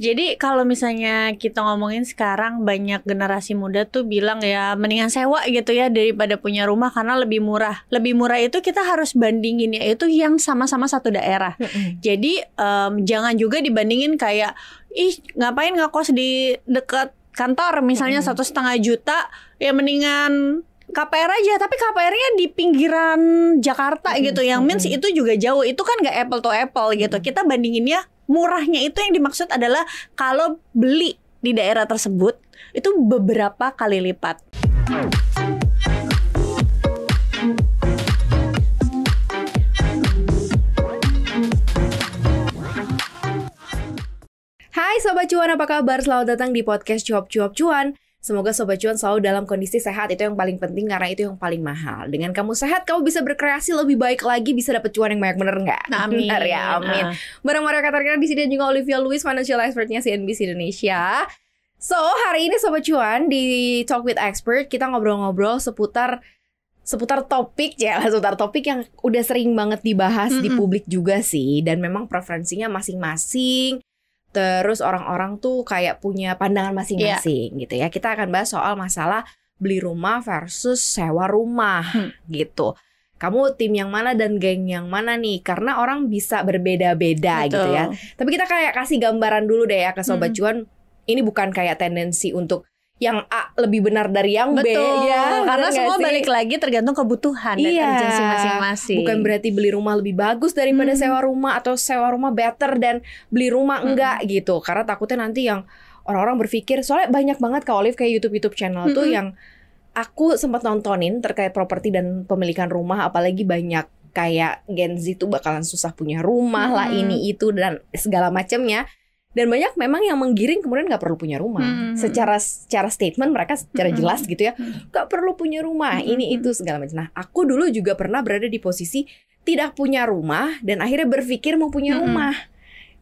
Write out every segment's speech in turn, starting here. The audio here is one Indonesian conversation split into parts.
Jadi kalau misalnya kita ngomongin sekarang banyak generasi muda tuh bilang ya mendingan sewa gitu ya daripada punya rumah karena lebih murah. Lebih murah itu kita harus bandingin ya itu yang sama-sama satu daerah. Mm-hmm. Jadi um, jangan juga dibandingin kayak ih ngapain ngakos di dekat kantor misalnya satu setengah juta ya mendingan KPR aja tapi KPR-nya di pinggiran Jakarta hmm. gitu yang means hmm. itu juga jauh itu kan nggak apple to apple gitu kita bandinginnya murahnya itu yang dimaksud adalah kalau beli di daerah tersebut itu beberapa kali lipat Hai Sobat Cuan, apa kabar? Selamat datang di podcast Cuap Cuap Cuan Semoga Sobat Cuan selalu dalam kondisi sehat itu yang paling penting karena itu yang paling mahal. Dengan kamu sehat, kamu bisa berkreasi lebih baik lagi, bisa dapet cuan yang banyak bener nggak? Nah, amin. Bener ya, amin. Uh. Bareng Maria Katarina di sini dan juga Olivia Lewis, financial expertnya CNBC Indonesia. So, hari ini Sobat Cuan di Talk with Expert kita ngobrol-ngobrol seputar seputar topik ya seputar topik yang udah sering banget dibahas mm -hmm. di publik juga sih dan memang preferensinya masing-masing Terus orang-orang tuh kayak punya pandangan iya. masing-masing yeah. gitu ya. Kita akan bahas soal masalah beli rumah versus sewa rumah hmm. gitu. Kamu tim yang mana dan geng yang mana nih? Karena orang bisa berbeda-beda gitu ya. Tapi kita kayak kasih gambaran dulu deh ya ke sobat hmm. cuan. Ini bukan kayak tendensi untuk yang A lebih benar dari yang Betul, B ya karena semua balik lagi tergantung kebutuhan iya, dan urgensi masing-masing bukan berarti beli rumah lebih bagus daripada hmm. sewa rumah atau sewa rumah better dan beli rumah hmm. enggak gitu karena takutnya nanti yang orang-orang berpikir soalnya banyak banget kak Olive kayak YouTube YouTube channel hmm. tuh yang aku sempat nontonin terkait properti dan pemilikan rumah apalagi banyak kayak Gen Z tuh bakalan susah punya rumah hmm. lah ini itu dan segala macamnya dan banyak memang yang menggiring kemudian nggak perlu punya rumah hmm. secara secara statement mereka secara hmm. jelas gitu ya hmm. nggak perlu punya rumah hmm. ini itu segala macam nah aku dulu juga pernah berada di posisi tidak punya rumah dan akhirnya berpikir mau punya hmm. rumah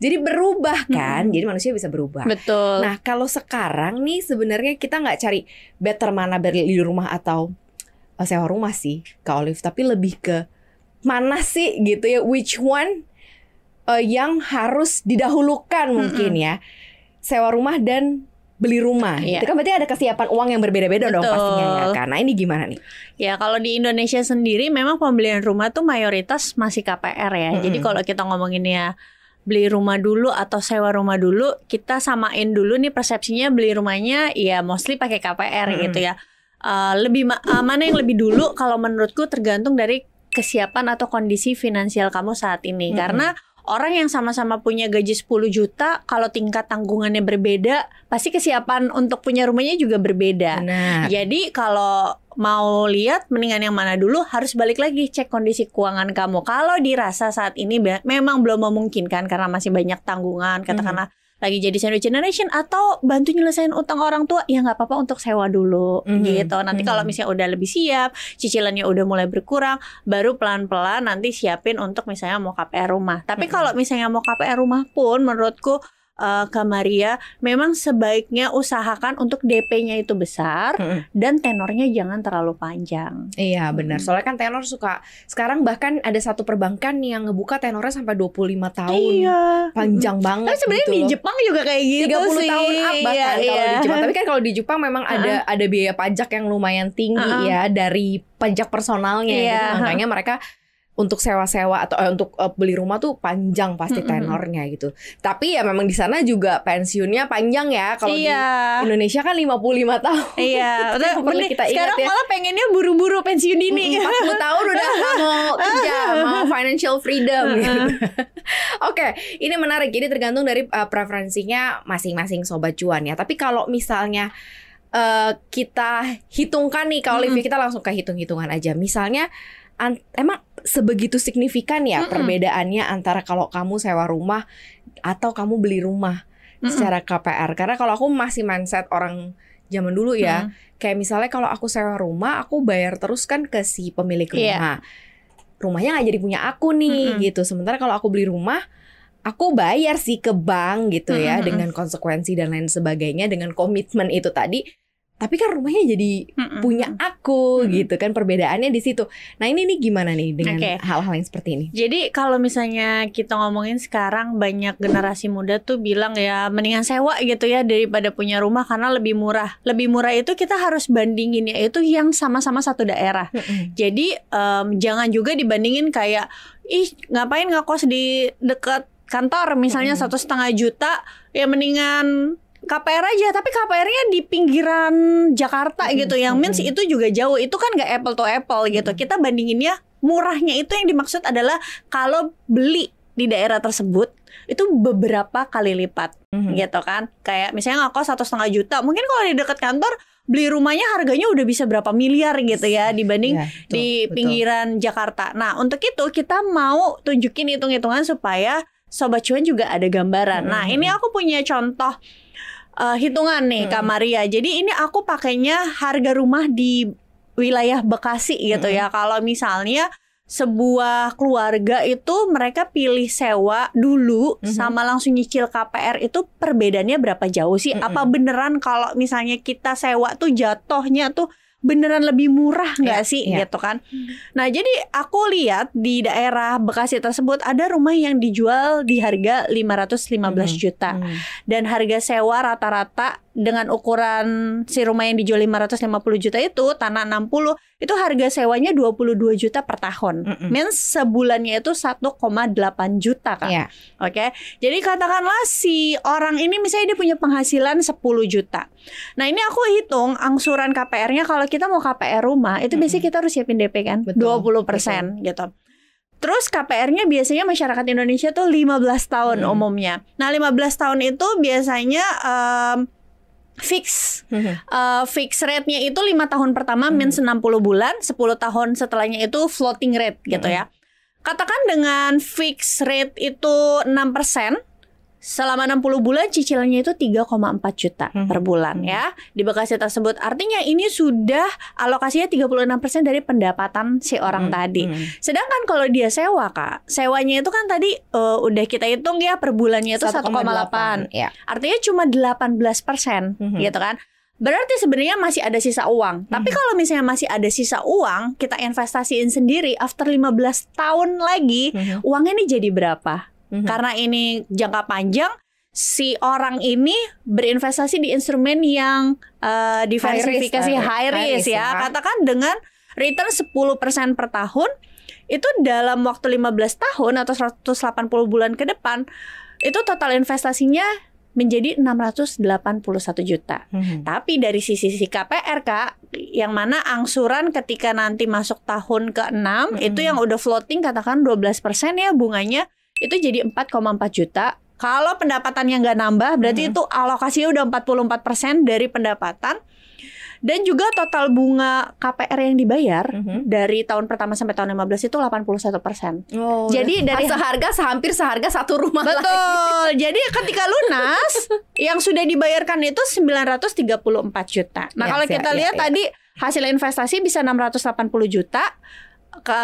jadi berubah hmm. kan hmm. jadi manusia bisa berubah betul nah kalau sekarang nih sebenarnya kita nggak cari better mana beli rumah atau eh, sewa rumah sih kak Olive tapi lebih ke mana sih gitu ya which one uh, yang harus didahulukan mungkin ya sewa rumah dan beli rumah. Ya. Itu kan berarti ada kesiapan uang yang berbeda-beda dong pastinya ya Karena ini gimana nih? Ya kalau di Indonesia sendiri memang pembelian rumah tuh mayoritas masih KPR ya. Mm -hmm. Jadi kalau kita ngomongin ya beli rumah dulu atau sewa rumah dulu, kita samain dulu nih persepsinya beli rumahnya ya mostly pakai KPR mm -hmm. gitu ya. Uh, lebih ma uh, mana yang lebih dulu kalau menurutku tergantung dari kesiapan atau kondisi finansial kamu saat ini -hmm. karena orang yang sama-sama punya gaji 10 juta kalau tingkat tanggungannya berbeda pasti kesiapan untuk punya rumahnya juga berbeda Benar. jadi kalau mau lihat mendingan yang mana dulu harus balik lagi cek kondisi keuangan kamu kalau dirasa saat ini memang belum memungkinkan karena masih banyak tanggungan katakanlah -hmm lagi jadi sandwich generation atau bantu nyelesain utang orang tua ya nggak apa-apa untuk sewa dulu mm-hmm. gitu nanti mm-hmm. kalau mhm. misalnya udah lebih siap cicilannya udah mulai berkurang baru pelan-pelan nanti siapin untuk misalnya mau KPR rumah tapi mm-hmm. kalau misalnya mau KPR rumah pun menurutku uh, Kak Maria, memang sebaiknya usahakan untuk DP-nya itu besar hmm. dan tenornya jangan terlalu panjang. Iya, benar. Soalnya kan tenor suka sekarang bahkan ada satu perbankan yang ngebuka tenornya sampai 25 tahun. Iya. Panjang banget. Tapi sebenarnya gitu di Jepang juga kayak gitu 30 sih. tahun up bahkan iya, kalau di iya. Jepang. Tapi kan kalau di Jepang memang uh -huh. ada ada biaya pajak yang lumayan tinggi uh -huh. ya dari pajak personalnya. Gitu. Iya. Gitu. Makanya mereka untuk sewa-sewa atau eh, untuk uh, beli rumah tuh panjang pasti tenornya gitu. Tapi ya memang di sana juga pensiunnya panjang ya kalau iya. di Indonesia kan 55 tahun. Iya, udah perlu kita ingat sekarang ya. malah pengennya buru-buru pensiun dini. 40 tahun udah mau kerja, mau financial freedom gitu. Oke, okay, ini menarik. Ini tergantung dari uh, preferensinya masing-masing sobat cuan ya. Tapi kalau misalnya uh, kita hitungkan nih kalau mm-hmm. kita langsung ke hitung-hitungan aja. Misalnya an emang sebegitu signifikan ya mm -hmm. perbedaannya antara kalau kamu sewa rumah atau kamu beli rumah mm -hmm. secara KPR karena kalau aku masih mindset orang zaman dulu ya mm. kayak misalnya kalau aku sewa rumah aku bayar terus kan ke si pemilik iya. rumah yeah. rumahnya nggak jadi punya aku nih mm -hmm. gitu sementara kalau aku beli rumah aku bayar sih ke bank gitu ya mm -hmm. dengan konsekuensi dan lain sebagainya dengan komitmen itu tadi tapi kan rumahnya jadi mm -mm. punya aku mm -mm. gitu kan perbedaannya di situ. Nah ini nih gimana nih dengan hal-hal okay. Hal yang seperti ini? Jadi kalau misalnya kita ngomongin sekarang banyak generasi muda tuh bilang ya mendingan sewa gitu ya daripada punya rumah karena lebih murah. Lebih murah itu kita harus bandingin ya itu yang sama-sama satu daerah. Mm -mm. Jadi um, jangan juga dibandingin kayak ih ngapain ngakos di dekat kantor misalnya satu setengah juta ya mendingan KPR aja tapi KPR-nya di pinggiran Jakarta mm -hmm. gitu yang means mm -hmm. itu juga jauh itu kan nggak apple to apple gitu mm-hmm. kita bandinginnya murahnya itu yang dimaksud adalah kalau beli di daerah tersebut itu beberapa kali lipat mm-hmm. gitu kan kayak misalnya ngakos satu setengah juta mungkin kalau di dekat kantor beli rumahnya harganya udah bisa berapa miliar gitu ya iya, dibanding ya, betul, di pinggiran betul. Jakarta nah untuk itu kita mau tunjukin hitung-hitungan supaya sobat cuan juga ada gambaran mm-hmm. nah ini aku punya contoh uh, hitungan nih hmm. Kak Maria. Jadi ini aku pakainya harga rumah di wilayah Bekasi gitu ya. hmm. ya. Kalau misalnya sebuah keluarga itu mereka pilih sewa dulu -hmm. sama langsung nyicil KPR itu perbedaannya berapa jauh sih? -hmm. Apa beneran kalau misalnya kita sewa tuh jatohnya tuh beneran lebih murah iya, nggak yeah, sih yeah. gitu kan. Hmm. Nah, jadi aku lihat di daerah Bekasi tersebut ada rumah yang dijual di harga 515 hmm. juta. Hmm. Dan harga sewa rata-rata dengan ukuran si rumah yang dijual 550 juta itu tanah 60 itu harga sewanya 22 juta per tahun. Mm -mm. Means sebulannya itu 1,8 juta kan. Yeah. Oke. Okay? Jadi katakanlah si orang ini misalnya dia punya penghasilan 10 juta. Nah, ini aku hitung angsuran KPR-nya kalau kita mau KPR rumah itu mm -mm. biasanya kita harus siapin DP kan Betul. 20% Betul. gitu. Terus KPR-nya biasanya masyarakat Indonesia tuh 15 tahun hmm. umumnya. Nah, 15 tahun itu biasanya um, fix uh, fix rate-nya itu lima tahun pertama min 60 mm-hmm. bulan 10 tahun setelahnya itu floating rate gitu mm-hmm. ya katakan dengan fix rate itu enam persen selama 60 bulan cicilannya itu 3,4 juta hmm. per bulan hmm. ya di Bekasi tersebut. Artinya ini sudah alokasinya 36% dari pendapatan si orang hmm. tadi. Hmm. Sedangkan kalau dia sewa, Kak, sewanya itu kan tadi uh, udah kita hitung ya per bulannya itu 1,8. Ya. Artinya cuma 18% hmm. gitu kan. Berarti sebenarnya masih ada sisa uang. Tapi hmm. kalau misalnya masih ada sisa uang, kita investasiin sendiri after 15 tahun lagi, hmm. uangnya ini jadi berapa? -hmm. Karena ini jangka panjang, si orang ini berinvestasi di instrumen yang uh, eh, diversifikasi high risk, eh, high risk, high risk ya. ya. Katakan dengan return 10% per tahun itu dalam waktu 15 tahun atau 180 bulan ke depan itu total investasinya menjadi 681 juta. Hmm. Tapi dari sisi si KPR Kak, yang mana angsuran ketika nanti masuk tahun ke-6 hmm. itu yang udah floating katakan 12% ya bunganya itu jadi 4,4 juta. Kalau pendapatannya nggak nambah, berarti hmm. itu alokasinya udah 44% persen dari pendapatan. Dan juga total bunga KPR yang dibayar mm -hmm. dari tahun pertama sampai tahun 15 itu 81 persen. Oh, jadi dari seharga hampir seharga satu rumah Betul. Lagi. Jadi ketika lunas yang sudah dibayarkan itu 934 juta. Nah, yes, iya, kalau iya, kita ya, lihat ya, tadi hasil investasi bisa 680 juta ke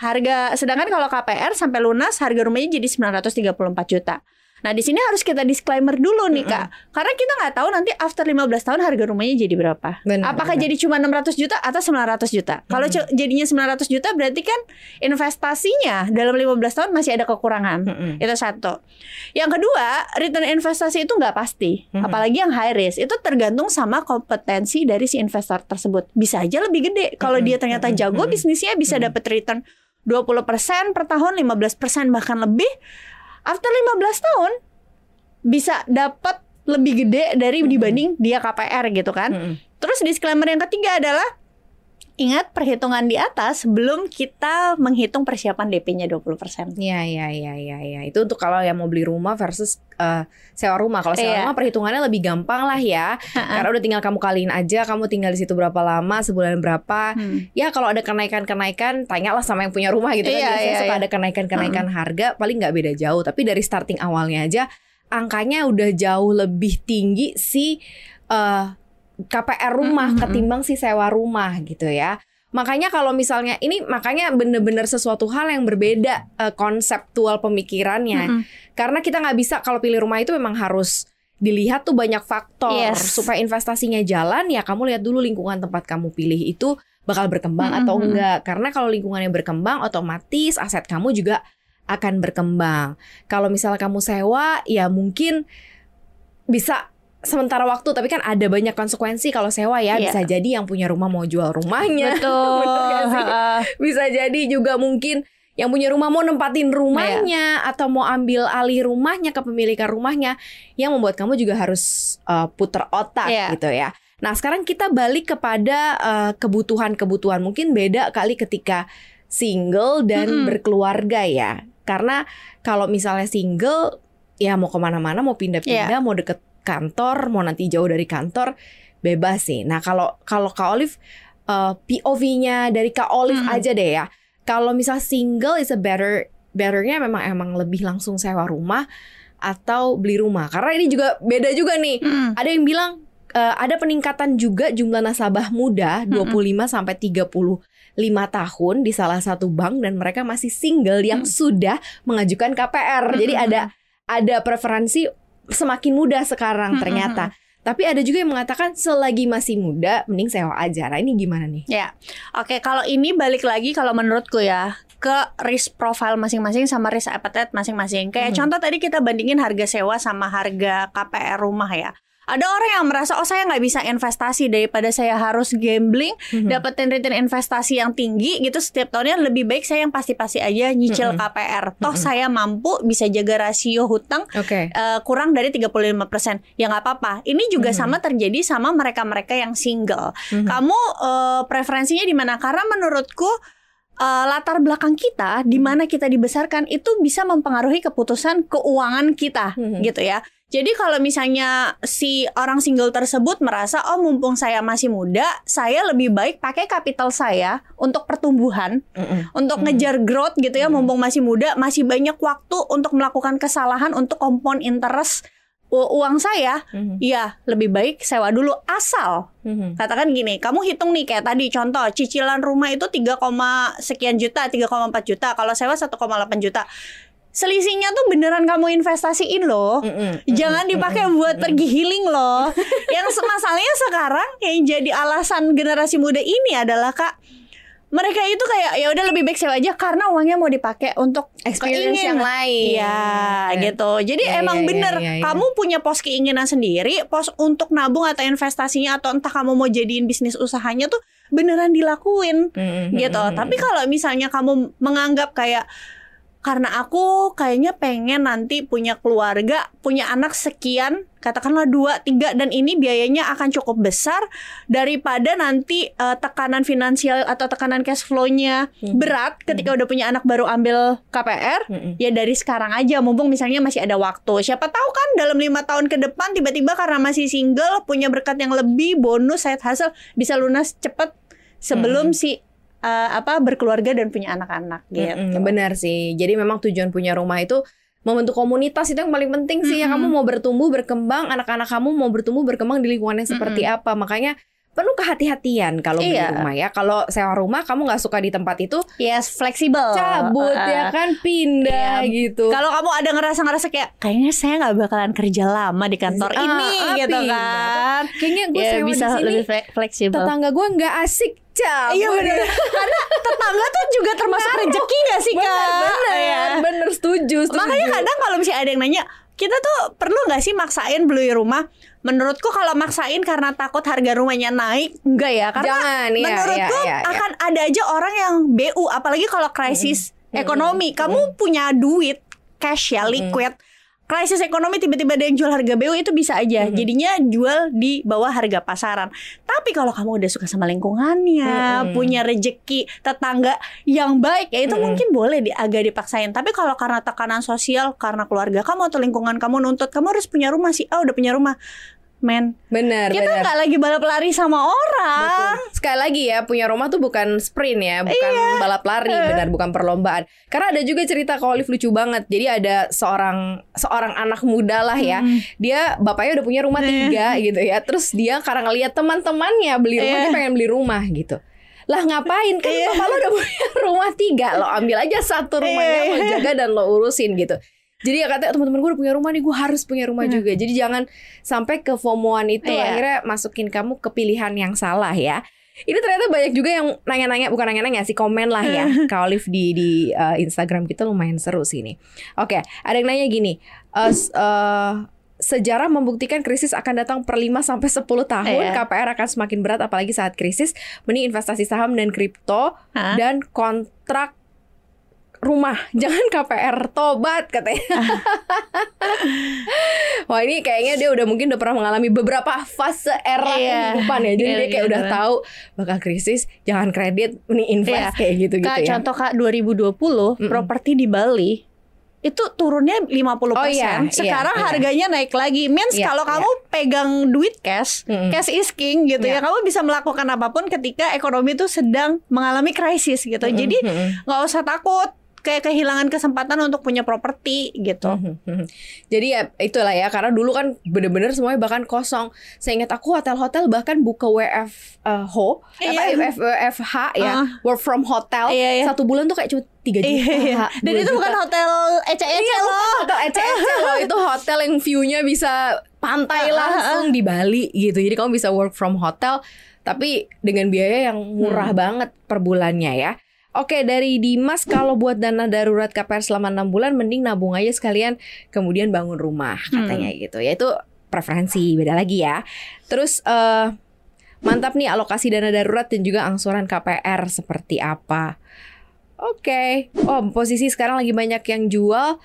harga sedangkan kalau KPR sampai lunas harga rumahnya jadi 934 juta. Nah, di sini harus kita disclaimer dulu nih, Kak. Mm -hmm. Karena kita nggak tahu nanti after 15 tahun harga rumahnya jadi berapa. Benar, Apakah benar. jadi cuma 600 juta atau 900 juta? Mm Kalau jadinya 900 juta berarti kan investasinya dalam 15 tahun masih ada kekurangan. Mm -hmm. Itu satu. Yang kedua, return investasi itu nggak pasti. Mm -hmm. Apalagi yang high risk. Itu tergantung sama kompetensi dari si investor tersebut. Bisa aja lebih gede. Kalau mm -hmm. dia ternyata jago bisnisnya bisa mm -hmm. dapat return 20% per tahun, 15% bahkan lebih after 15 tahun bisa dapat lebih gede dari dibanding mm -hmm. dia KPR gitu kan. Mm -hmm. Terus disclaimer yang ketiga adalah ingat perhitungan di atas belum kita menghitung persiapan DP-nya 20%. Iya, iya, iya, iya, ya. Itu untuk kalau yang mau beli rumah versus uh, sewa rumah. Kalau sewa iya. rumah perhitungannya lebih gampang lah ya. Ha -ha. Karena udah tinggal kamu kaliin aja, kamu tinggal di situ berapa lama, sebulan berapa. Hmm. Ya kalau ada kenaikan-kenaikan, tanyalah sama yang punya rumah gitu kan. Iya, Biasanya iya, suka iya. ada kenaikan-kenaikan hmm. harga, paling nggak beda jauh. Tapi dari starting awalnya aja, angkanya udah jauh lebih tinggi sih. Eh, uh, KPR rumah mm -hmm. ketimbang si sewa rumah gitu ya. Makanya kalau misalnya ini makanya bener-bener sesuatu hal yang berbeda uh, konseptual pemikirannya. Mm -hmm. Karena kita nggak bisa kalau pilih rumah itu memang harus dilihat tuh banyak faktor yes. supaya investasinya jalan ya kamu lihat dulu lingkungan tempat kamu pilih itu bakal berkembang mm -hmm. atau enggak. Karena kalau lingkungannya berkembang otomatis aset kamu juga akan berkembang. Kalau misalnya kamu sewa ya mungkin bisa sementara waktu tapi kan ada banyak konsekuensi kalau sewa ya yeah. bisa jadi yang punya rumah mau jual rumahnya betul bisa jadi juga mungkin yang punya rumah mau nempatin rumahnya yeah. atau mau ambil alih rumahnya ke kepemilikan rumahnya yang membuat kamu juga harus uh, puter otak yeah. gitu ya nah sekarang kita balik kepada eh, kebutuhan-kebutuhan mungkin beda kali ketika single dan mm -hmm. berkeluarga ya karena kalau misalnya single ya mau kemana-mana mau pindah-pindah yeah. mau deket kantor, mau nanti jauh dari kantor, bebas sih. Nah, kalau kalau Kak Olive uh, eh, POV-nya dari Kak Olive hmm. aja deh ya. Kalau misal single is a better betternya memang emang lebih langsung sewa rumah atau beli rumah. Karena ini juga beda juga nih. Hmm. Ada yang bilang uh, ada peningkatan juga jumlah nasabah muda 25 hmm. hmm. sampai 30 lima tahun di salah satu bank dan mereka masih single yang hmm. sudah mengajukan KPR. Hmm. Jadi hmm, ada hmm. ada preferensi semakin mudah sekarang hmm, ternyata. Hmm, hmm. Tapi ada juga yang mengatakan selagi masih muda mending sewa aja. Nah, ini gimana nih? Ya. Oke, okay, kalau ini balik lagi kalau menurutku ya ke risk profile masing-masing sama risk appetite masing-masing. Kayak hmm. contoh tadi kita bandingin harga sewa sama harga KPR rumah ya. Ada orang yang merasa oh saya nggak bisa investasi daripada saya harus gambling mm-hmm. dapetin return investasi yang tinggi gitu setiap tahunnya lebih baik saya yang pasti-pasti aja nyicil mm-hmm. KPR. Toh mm-hmm. saya mampu bisa jaga rasio hutang okay. uh, eh, kurang dari 35%. Ya nggak apa-apa. Ini juga mm-hmm. sama terjadi sama mereka-mereka yang single. Mm-hmm. Kamu uh, preferensinya di mana? Karena menurutku uh, latar belakang kita, di hmm. mana kita dibesarkan itu bisa mempengaruhi keputusan keuangan kita, hmm. gitu ya. Jadi kalau misalnya si orang single tersebut merasa oh mumpung saya masih muda, saya lebih baik pakai kapital saya untuk pertumbuhan, mm -mm. untuk mm -mm. ngejar growth gitu ya, mm -mm. mumpung masih muda, masih banyak waktu untuk melakukan kesalahan untuk kompon interest uang saya, mm-hmm. ya lebih baik sewa dulu asal mm-hmm. katakan gini, kamu hitung nih kayak tadi contoh cicilan rumah itu 3, sekian juta, 3,4 juta, kalau sewa 1,8 juta. Selisihnya tuh beneran kamu investasiin loh, mm -mm, mm jangan mhm, dipakai mhm, buat mhm. pergi healing loh. yang masalahnya sekarang yang jadi alasan generasi muda ini adalah kak mereka itu kayak ya udah lebih baik sewa aja karena uangnya mau dipakai untuk experience keingin. yang lain. Iya, yeah. gitu. Jadi yeah, emang yeah, iya, bener yeah, yeah, yeah. kamu punya pos keinginan sendiri, pos untuk nabung atau investasinya atau entah kamu mau jadiin bisnis usahanya tuh beneran dilakuin mm -hmm. gitu. Tapi kalau misalnya kamu menganggap kayak karena aku kayaknya pengen nanti punya keluarga, punya anak sekian, katakanlah dua, tiga, dan ini biayanya akan cukup besar daripada nanti uh, tekanan finansial atau tekanan cash flow-nya hmm. berat ketika hmm. udah punya anak baru ambil KPR, hmm. ya dari sekarang aja, mumpung misalnya masih ada waktu. Siapa tahu kan dalam lima tahun ke depan tiba-tiba karena masih single, punya berkat yang lebih, bonus, side hustle, bisa lunas cepet sebelum hmm. si uh, apa berkeluarga dan punya anak-anak gitu. Mm -hmm. Benar sih. Jadi memang tujuan punya rumah itu membentuk komunitas itu yang paling penting sih mm -hmm. ya kamu mau bertumbuh berkembang anak-anak kamu mau bertumbuh berkembang di lingkungan yang seperti mm -hmm. apa makanya penuh kehati-hatian kalau iya. beli rumah ya. Kalau sewa rumah kamu nggak suka di tempat itu, yes fleksibel, cabut uh, ya kan, pindah iya. gitu. Kalau kamu ada ngerasa-ngerasa kayak kayaknya saya nggak bakalan kerja lama di kantor uh, ini uh, gitu pindah. kan. Kayaknya gue yeah, sewa bisa di sini, lebih fleksibel. Tetangga gue nggak asik cabut. Iya benar. Karena tetangga tuh juga termasuk rezeki gak sih kak? Bener, bener, ya. bener setuju, setuju. Makanya kadang kalau misalnya ada yang nanya, kita tuh perlu nggak sih maksain beli rumah? Menurutku kalau maksain karena takut harga rumahnya naik, enggak ya? Karena Jangan, iya, menurutku iya, iya, iya. akan ada aja orang yang BU, apalagi kalau krisis hmm. ekonomi. Hmm. Kamu hmm. punya duit, cash ya, mm-hmm. liquid. Hmm krisis ekonomi tiba-tiba ada yang jual harga BU itu bisa aja. Mm -hmm. Jadinya jual di bawah harga pasaran. Tapi kalau kamu udah suka sama lingkungannya, mm -hmm. punya rejeki tetangga yang baik, ya itu mm -hmm. mungkin boleh di, agak dipaksain. Tapi kalau karena tekanan sosial, karena keluarga kamu atau lingkungan kamu nuntut kamu harus punya rumah sih. Ah, oh, udah punya rumah men. Bener. Kita nggak lagi balap lari sama orang. Betul. Sekali lagi ya, punya rumah tuh bukan sprint ya, bukan iya. balap lari, uh. benar bukan perlombaan. Karena ada juga cerita kalau lucu banget. Jadi ada seorang seorang anak muda lah ya, hmm. dia bapaknya udah punya rumah eh. tiga gitu ya. Terus dia karena ngeliat teman-temannya beli rumah, yeah. dia pengen beli rumah gitu lah ngapain kan yeah. bapak lo udah punya rumah tiga lo ambil aja satu rumahnya lo eh. jaga dan lo urusin gitu jadi ya kata teman-teman gue udah punya rumah nih gue harus punya rumah hmm. juga jadi jangan sampai ke fomoan itu yeah. akhirnya masukin kamu ke pilihan yang salah ya ini ternyata banyak juga yang nanya-nanya bukan nanya-nanya sih komen lah ya kak Olive di di uh, Instagram kita lumayan seru sih ini oke okay, ada yang nanya gini uh, uh, Sejarah membuktikan krisis akan datang per 5 sampai 10 tahun. Yeah. KPR akan semakin berat apalagi saat krisis. Mending investasi saham dan kripto huh? dan kontrak rumah, jangan KPR, tobat katanya. Wah ini kayaknya dia udah mungkin udah pernah mengalami beberapa fase era iya, kehidupan ya, jadi iya, dia kayak iya, udah iya. tahu bakal krisis, jangan kredit, ini invest iya. kayak gitu gitu kak, ya. Contoh kak 2020 mm -mm. properti di Bali itu turunnya 50% puluh oh, iya. iya, sekarang iya, harganya iya. naik lagi means iya, kalau iya. kamu pegang duit cash mm -hmm. cash is king gitu yeah. ya iya. kamu bisa melakukan apapun ketika ekonomi itu sedang mengalami krisis gitu mm -hmm. jadi nggak usah takut kayak kehilangan kesempatan untuk punya properti gitu. Mm -hmm. Jadi ya itulah ya karena dulu kan bener-bener semuanya bahkan kosong. Saya ingat aku hotel-hotel bahkan buka WFH, eh, apa iya. WFH ya, uh. work from hotel. Iya, iya. Satu bulan tuh kayak cuma tiga juta. Iya, iya. Dan itu juta. bukan hotel ece-ece iya, loh. Hotel ece-ece loh. Itu hotel yang viewnya bisa pantai ah, ah, langsung di Bali gitu. Jadi kamu bisa work from hotel tapi dengan biaya yang murah hmm. banget per bulannya ya. Oke dari Dimas kalau buat dana darurat KPR selama enam bulan mending nabung aja sekalian kemudian bangun rumah hmm. katanya hmm. gitu ya itu preferensi beda lagi ya terus uh, mantap nih alokasi dana darurat dan juga angsuran KPR seperti apa Oke okay. oh posisi sekarang lagi banyak yang jual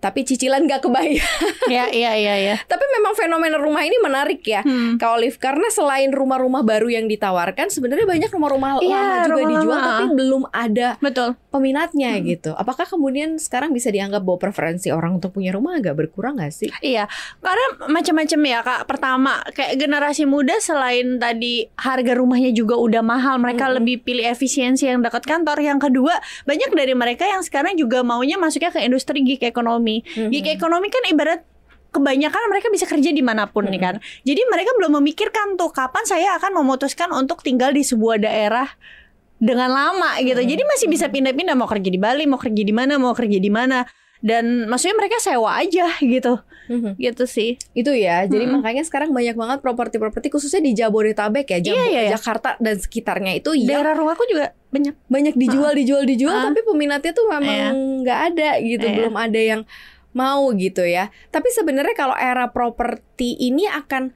tapi cicilan gak kebayar. Iya, iya, iya, iya. Tapi memang fenomena rumah ini menarik ya, hmm. Kak Olive. Karena selain rumah-rumah baru yang ditawarkan, sebenarnya banyak rumah-rumah ya, lama juga dijual, lama. tapi belum ada Betul. peminatnya hmm. gitu. Apakah kemudian sekarang bisa dianggap bahwa preferensi orang untuk punya rumah agak berkurang gak sih? Iya, karena macam-macam ya Kak. Pertama, kayak generasi muda selain tadi harga rumahnya juga udah mahal, mereka hmm. lebih pilih efisiensi yang dekat kantor. Yang kedua, banyak dari mereka yang sekarang juga maunya masuknya ke industri gig ekonomi nih. Mm-hmm. Gig mhm. ekonomi kan ibarat kebanyakan mereka bisa kerja dimanapun hmm. nih mhm. kan. Jadi mereka belum memikirkan tuh kapan saya akan memutuskan untuk tinggal di sebuah daerah dengan lama gitu. Hmm. Jadi masih bisa mhm. pindah-pindah mau kerja di Bali, mau kerja di mana, mau kerja di mana dan maksudnya mereka sewa aja gitu mm-hmm. gitu sih itu ya jadi hmm makanya sekarang banyak banget properti-properti khususnya di Jabodetabek ya Jabo, iya, iya. iya. Jakarta dan sekitarnya itu ya. daerah rumahku juga banyak banyak dijual ah. dijual dijual uh, tapi peminatnya tuh memang iya. nggak ada gitu iya. belum ada yang mau gitu ya tapi sebenarnya kalau era properti ini akan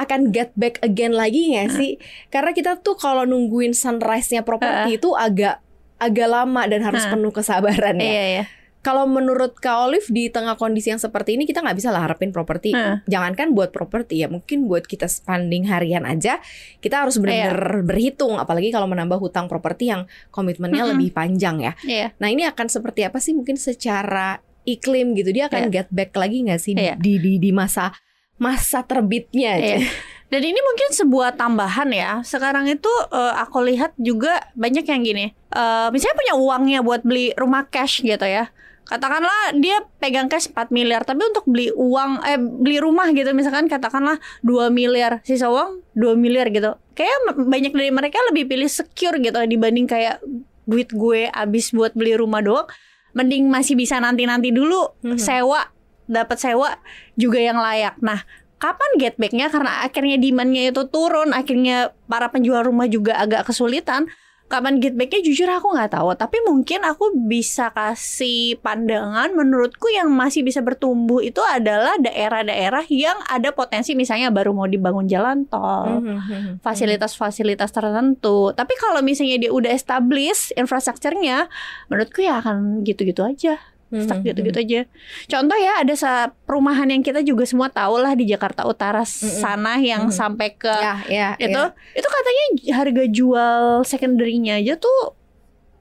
akan get back again lagi nggak ah. sih karena kita tuh kalau nungguin sunrise-nya properti itu agak agak lama dan harus penuh kesabaran ya iya, iya kalau menurut Kak Olive di tengah kondisi yang seperti ini kita nggak bisa lah harapin properti. Hmm. Jangankan buat properti ya, mungkin buat kita spending harian aja kita harus iya. benar-benar yeah. berhitung apalagi kalau menambah hutang properti yang komitmennya hmm. lebih panjang ya. Yeah. Nah, ini akan seperti apa sih mungkin secara iklim gitu dia akan yeah. get back lagi nggak sih yeah. di di di masa masa terbitnya aja. Yeah. Dan ini mungkin sebuah tambahan ya. Sekarang itu uh, aku lihat juga banyak yang gini. Uh, misalnya punya uangnya buat beli rumah cash gitu ya katakanlah dia pegang cash 4 miliar tapi untuk beli uang eh beli rumah gitu misalkan katakanlah 2 miliar sisa uang 2 miliar gitu kayak banyak dari mereka lebih pilih secure gitu dibanding kayak duit gue abis buat beli rumah doang mending masih bisa nanti-nanti dulu -hmm. sewa dapat sewa juga yang layak nah kapan get backnya karena akhirnya demandnya itu turun akhirnya para penjual rumah juga agak kesulitan kapan get back-nya jujur aku nggak tahu tapi mungkin aku bisa kasih pandangan menurutku yang masih bisa bertumbuh itu adalah daerah-daerah yang ada potensi misalnya baru mau dibangun jalan tol hmm, hmm, hmm, fasilitas-fasilitas tertentu tapi kalau misalnya dia udah establish infrastrukturnya menurutku ya akan gitu-gitu aja stuck hmm, gitu-gitu hmm. aja. Contoh ya ada perumahan yang kita juga semua tahu lah di Jakarta Utara hmm, sana yang sampai ke ya, ya, itu ya. itu katanya harga jual secondary-nya aja tuh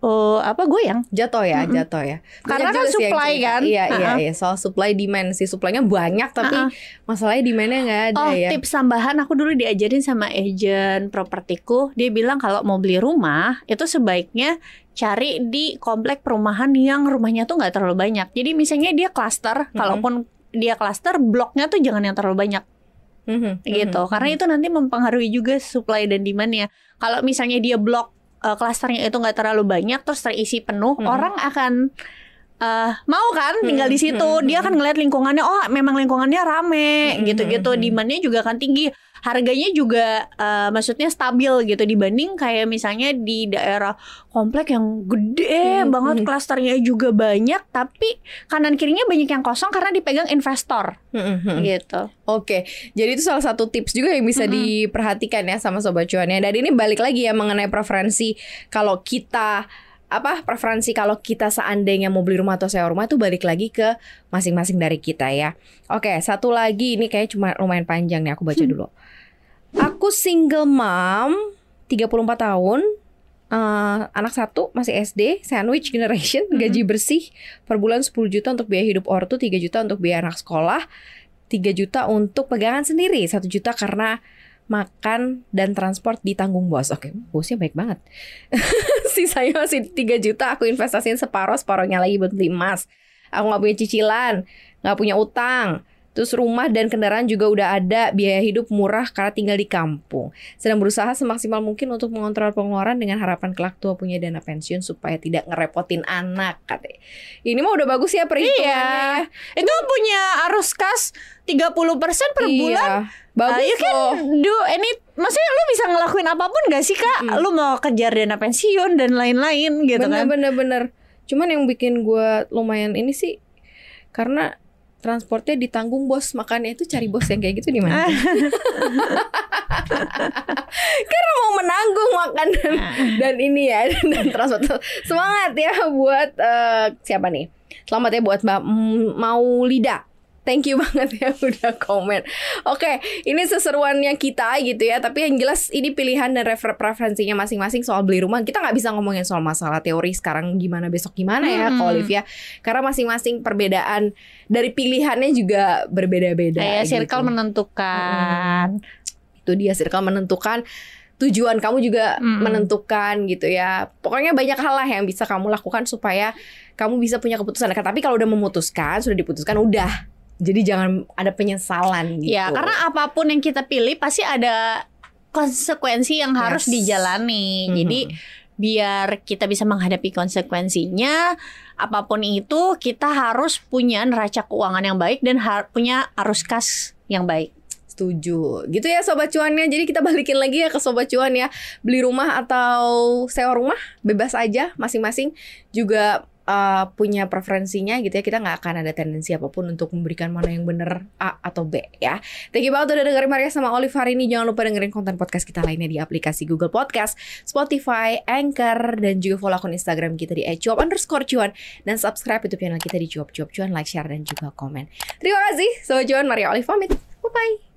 uh, apa gue yang jatuh ya mm-hmm. jatuh ya karena kan supply yang, kan iya iya, uh-huh. iya soal supply demand sih supplynya banyak tapi uh-huh. masalahnya demandnya nggak ada oh, ya tips tambahan aku dulu diajarin sama agent propertiku dia bilang kalau mau beli rumah itu sebaiknya cari di komplek perumahan yang rumahnya tuh nggak terlalu banyak jadi misalnya dia cluster mm-hmm. kalaupun dia cluster bloknya tuh jangan yang terlalu banyak Mm-hmm, gitu mm-hmm. karena mm-hmm. itu nanti mempengaruhi juga supply dan demandnya kalau misalnya dia blok uh, klasternya itu nggak terlalu banyak terus terisi penuh hmm. orang akan uh, mau kan tinggal di situ. Hmm, dia akan ngeliat lingkungannya, oh memang lingkungannya rame, gitu-gitu. Hmm, Demandnya juga kan tinggi harganya juga uh, maksudnya stabil gitu dibanding kayak misalnya di daerah komplek yang gede hmm, hmm. banget hmm. klasternya juga banyak tapi kanan kirinya banyak yang kosong karena dipegang investor hmm, hmm, hmm. gitu. Oke, jadi itu salah satu tips juga yang bisa hmm. diperhatikan ya sama sobat Cuan ya. Dan ini balik lagi ya mengenai preferensi kalau kita apa preferensi kalau kita seandainya mau beli rumah atau sewa rumah itu balik lagi ke masing-masing dari kita ya. Oke, satu lagi ini kayak cuma lumayan panjang nih aku baca hmm. dulu. Aku single mom 34 tahun. Uh, anak satu masih SD, sandwich generation, hmm. gaji bersih per bulan 10 juta untuk biaya hidup ortu, 3 juta untuk biaya anak sekolah, 3 juta untuk pegangan sendiri, 1 juta karena makan dan transport ditanggung bos. Oke, okay, bosnya baik banget. Sisanya masih 3 juta aku investasiin separuh, separuhnya lagi buat beli emas. Aku nggak punya cicilan, nggak punya utang, Terus rumah dan kendaraan juga udah ada, biaya hidup murah karena tinggal di kampung. Sedang berusaha semaksimal mungkin untuk mengontrol pengeluaran dengan harapan kelak tua punya dana pensiun supaya tidak ngerepotin anak katanya. Ini mah udah bagus ya perhitungannya. Iya. Ya. Itu punya arus kas 30% per iya. bulan. Bagus uh, you can loh. do any maksudnya lu bisa ngelakuin apapun gak sih kak hmm. lu mau kejar dana pensiun dan lain-lain gitu bener, kan bener bener bener cuman yang bikin gue lumayan ini sih karena transportnya ditanggung bos makannya itu cari bos yang kayak gitu di mana ah. karena mau menanggung makanan ah. dan ini ya dan transport semangat ya buat uh, siapa nih selamat ya buat mbak Maulida thank you banget ya udah komen. Oke, okay, ini seseruannya kita gitu ya. Tapi yang jelas ini pilihan dan refer preferensinya masing-masing soal beli rumah. Kita nggak bisa ngomongin soal masalah teori sekarang gimana besok gimana ya, hmm. Olivia. Karena masing-masing perbedaan dari pilihannya juga berbeda-beda. Ya, gitu. menentukan. Hmm. Itu dia circle menentukan tujuan kamu juga hmm. menentukan gitu ya. Pokoknya banyak hal lah yang bisa kamu lakukan supaya kamu bisa punya keputusan. Tapi kalau udah memutuskan, sudah diputuskan, udah jadi jangan ada penyesalan ya, gitu. Ya, karena apapun yang kita pilih pasti ada konsekuensi yang harus yes. dijalani. Mm -hmm. Jadi biar kita bisa menghadapi konsekuensinya apapun itu kita harus punya neraca keuangan yang baik dan har punya arus kas yang baik setuju gitu ya sobat cuannya jadi kita balikin lagi ya ke sobat cuan ya beli rumah atau sewa rumah bebas aja masing-masing juga uh, punya preferensinya gitu ya kita nggak akan ada tendensi apapun untuk memberikan mana yang bener A atau B ya thank you banget udah dengerin Maria sama Olive hari ini jangan lupa dengerin konten podcast kita lainnya di aplikasi Google Podcast Spotify Anchor dan juga follow akun Instagram kita di @cuap underscore cuan dan subscribe YouTube channel kita di cuap cuap cuan like share dan juga komen terima kasih so cuan Maria Olive pamit bye bye